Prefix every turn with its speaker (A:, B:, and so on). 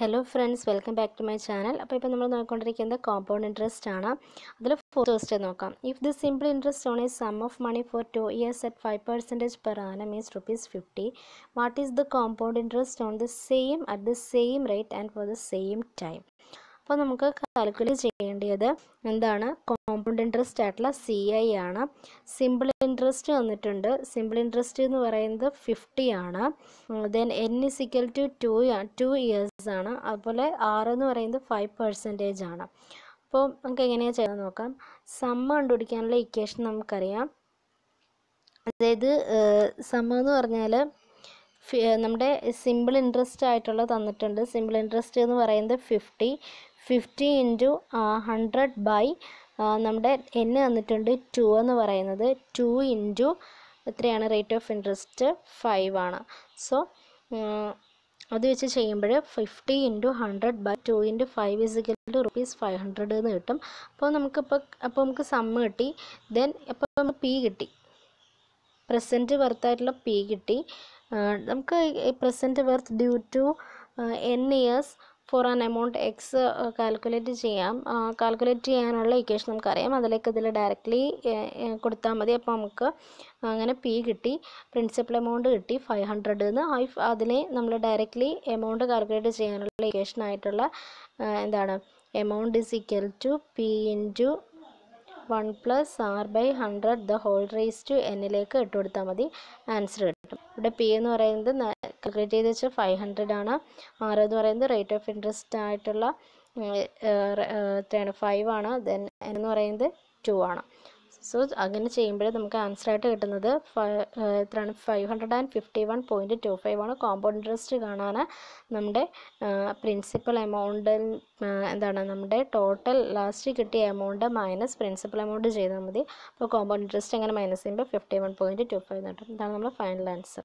A: hello friends welcome back to my channel അപ്പോൾ ഇപ്പോൾ നമ്മൾ നോക്കിക്കൊണ്ടിരിക്കുന്നത് കോമ്പൗണ്ട് ഇൻട്രസ്റ്റ് ആണ് അതിൽ ഫോർസ്റ്റ് നോക്കാം if the simple interest on a sum of money for two years at five percentage per annum is rupees fifty what is the compound interest on the same at the same rate and for the same time അപ്പോൾ നമുക്ക് calculate ചെയ്യേണ്ടത് എന്താണ് compound interest ആയിട്ടുള്ള C I ആണ് simple interest വന്നിട്ടുണ്ട് simple interest എന്ന് പറയുന്നത് fifty ആണ് then N is equal to two two years ആണ് അതുപോലെ ആറ് എന്ന് പറയുന്നത് ഫൈവ് പെർസെൻറ്റേജ് ആണ് അപ്പോൾ നമുക്ക് എങ്ങനെയാണ് ചെയ്യാൻ നോക്കാം സമ്മ കണ്ടുപിടിക്കാനുള്ള ഇക്വേഷൻ നമുക്കറിയാം അതായത് സമ്മ എന്ന് പറഞ്ഞാൽ നമ്മുടെ സിമ്പിൾ ഇൻട്രസ്റ്റ് ആയിട്ടുള്ള തന്നിട്ടുണ്ട് സിമ്പിൾ ഇൻട്രസ്റ്റ് എന്ന് പറയുന്നത് fifty fifty into hundred by നമ്മുടെ എന്ന് തന്നിട്ടുണ്ട് ടു എന്ന് പറയുന്നത് ടു ഇൻറ്റു എത്രയാണ് റേറ്റ് ഓഫ് ഇൻട്രസ്റ്റ് ഫൈവ് ആണ് സോ അത് വെച്ച് ചെയ്യുമ്പോൾ fifty into hundred by two into five is equal to rupees five hundred എന്ന് കിട്ടും അപ്പോൾ നമുക്കിപ്പോൾ അപ്പോൾ നമുക്ക് സമ്മ കിട്ടി ദെൻ അപ്പോൾ നമുക്ക് പി കിട്ടി പ്രസൻറ്റ് വർത്തായിട്ടുള്ള പി കിട്ടി നമുക്ക് present worth due to N years for an amount X calculate ചെയ്യാം കാൽക്കുലേറ്റ് ചെയ്യാനുള്ള ഇക്വേഷൻ നമുക്കറിയാം അതിലേക്ക് ഇതിൽ ഡയറക്റ്റ്ലി കൊടുത്താൽ മതി അപ്പോൾ നമുക്ക് അങ്ങനെ പി കിട്ടി പ്രിൻസിപ്പൽ എമൗണ്ട് കിട്ടി ഫൈവ് ഹൺഡ്രഡ് എന്ന് അതിനെ നമ്മൾ ഡയറക്റ്റ്ലി എമൗണ്ട് കാൽക്കുലേറ്റ് ചെയ്യാനുള്ള ഇക്വേഷൻ ആയിട്ടുള്ള എന്താണ് amount is equal to P to one plus R by hundred the whole raise to എന്നിലേക്ക് ഇട്ട് കൊടുത്താൽ മതി ആൻസർ കിട്ടും ഇവിടെ പി എന്ന് പറയുന്നത് കാൽക്കുലേറ്റ് ചെയ്ത് വെച്ചാൽ ഫൈവ് ഹൺഡ്രഡ് ആണ് ആർ എന്ന് പറയുന്നത് റേറ്റ് ഓഫ് ഇൻട്രസ്റ്റ് ആയിട്ടുള്ള ഫൈവ് ആണ് ദെൻ എന്ന് പറയുന്നത് ടു ആണ് സോ അങ്ങനെ ചെയ്യുമ്പോഴേ നമുക്ക് ആൻസർ ആയിട്ട് കിട്ടുന്നത് എത്രയാണ് five hundred and fifty one point two five ആണ് കോമ്പൗണ്ട് ഇൻട്രസ്റ്റ് കാണാൻ നമ്മുടെ പ്രിൻസിപ്പൽ എമൗണ്ട് എന്താണ് നമ്മുടെ ടോട്ടൽ ലാസ്റ്റ് കിട്ടിയ എമൗണ്ട് മൈനസ് പ്രിൻസിപ്പൽ എമൗണ്ട് ചെയ്താൽ മതി അപ്പോൾ കോമ്പൗണ്ട് ഇൻട്രസ്റ്റ് അങ്ങനെ മൈനസ് ചെയ്യുമ്പോൾ fifty one point two five കിട്ടും ഇതാണ് നമ്മുടെ ഫൈനൽ ആൻസർ